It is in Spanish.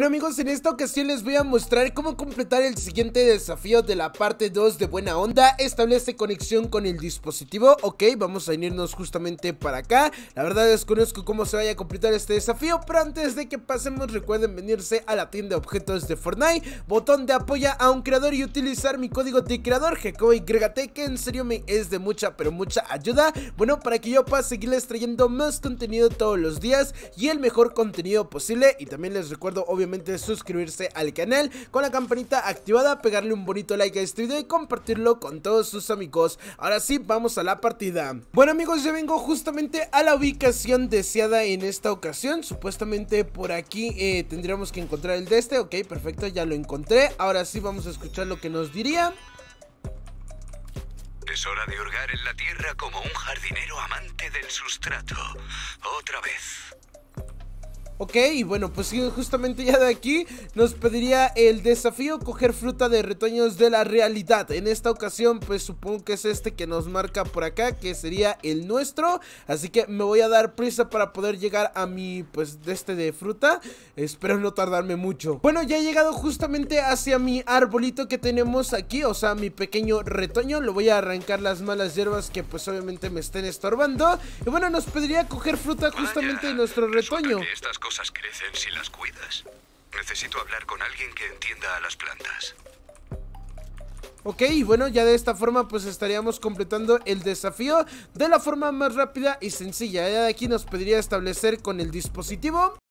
Bueno amigos, en esta ocasión les voy a mostrar cómo completar el siguiente desafío de la parte 2 de Buena Onda. Establece conexión con el dispositivo. Ok, vamos a irnos justamente para acá. La verdad desconozco cómo se vaya a completar este desafío, pero antes de que pasemos recuerden venirse a la tienda de objetos de Fortnite. Botón de apoya a un creador y utilizar mi código de creador Grégate, que en serio me es de mucha pero mucha ayuda. Bueno, para que yo pueda seguirles trayendo más contenido todos los días y el mejor contenido posible. Y también les recuerdo obviamente suscribirse al canal con la campanita activada, pegarle un bonito like a este video y compartirlo con todos sus amigos. Ahora sí, vamos a la partida. Bueno amigos, yo vengo justamente a la ubicación deseada en esta ocasión. Supuestamente por aquí eh, tendríamos que encontrar el de este. Ok, perfecto, ya lo encontré. Ahora sí vamos a escuchar lo que nos diría. Es hora de hurgar en la tierra como un jardinero amante del sustrato. Otra vez. Ok, y bueno, pues justamente ya de aquí nos pediría el desafío coger fruta de retoños de la realidad. En esta ocasión, pues supongo que es este que nos marca por acá, que sería el nuestro. Así que me voy a dar prisa para poder llegar a mi, pues, de este de fruta. Espero no tardarme mucho. Bueno, ya he llegado justamente hacia mi arbolito que tenemos aquí, o sea, mi pequeño retoño. Lo voy a arrancar las malas hierbas que, pues, obviamente me estén estorbando. Y bueno, nos pediría coger fruta ah, justamente de nuestro retoño cosas crecen si las cuidas. Necesito hablar con alguien que entienda a las plantas. Ok, bueno, ya de esta forma pues estaríamos completando el desafío de la forma más rápida y sencilla. Ya de aquí nos podría establecer con el dispositivo